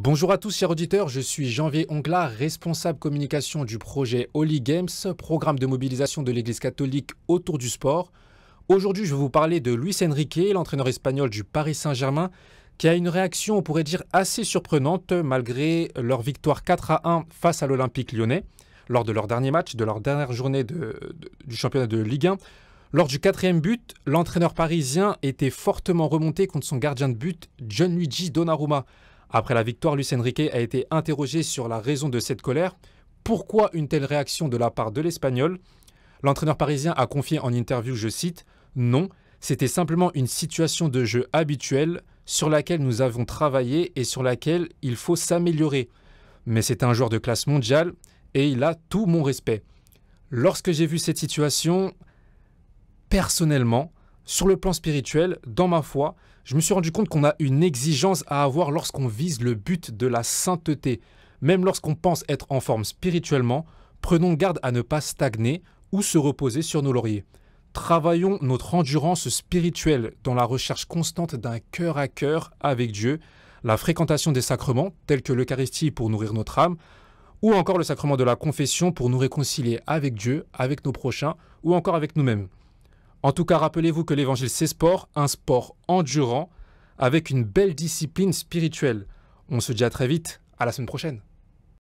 Bonjour à tous, chers auditeurs. Je suis Janvier Ongla, responsable communication du projet Holy Games, programme de mobilisation de l'Église catholique autour du sport. Aujourd'hui, je vais vous parler de Luis Enrique, l'entraîneur espagnol du Paris Saint-Germain, qui a une réaction, on pourrait dire, assez surprenante malgré leur victoire 4 à 1 face à l'Olympique lyonnais lors de leur dernier match, de leur dernière journée du championnat de Ligue 1. Lors du quatrième but, l'entraîneur parisien était fortement remonté contre son gardien de but, John Luigi Donnarumma. Après la victoire, Lucien Riquet a été interrogé sur la raison de cette colère. Pourquoi une telle réaction de la part de l'Espagnol L'entraîneur parisien a confié en interview, je cite, Non, c'était simplement une situation de jeu habituelle sur laquelle nous avons travaillé et sur laquelle il faut s'améliorer. Mais c'est un joueur de classe mondiale et il a tout mon respect. Lorsque j'ai vu cette situation, personnellement, sur le plan spirituel, dans ma foi, je me suis rendu compte qu'on a une exigence à avoir lorsqu'on vise le but de la sainteté. Même lorsqu'on pense être en forme spirituellement, prenons garde à ne pas stagner ou se reposer sur nos lauriers. Travaillons notre endurance spirituelle dans la recherche constante d'un cœur à cœur avec Dieu, la fréquentation des sacrements tels que l'Eucharistie pour nourrir notre âme, ou encore le sacrement de la confession pour nous réconcilier avec Dieu, avec nos prochains ou encore avec nous-mêmes. En tout cas, rappelez-vous que l'évangile c'est sport, un sport endurant, avec une belle discipline spirituelle. On se dit à très vite, à la semaine prochaine.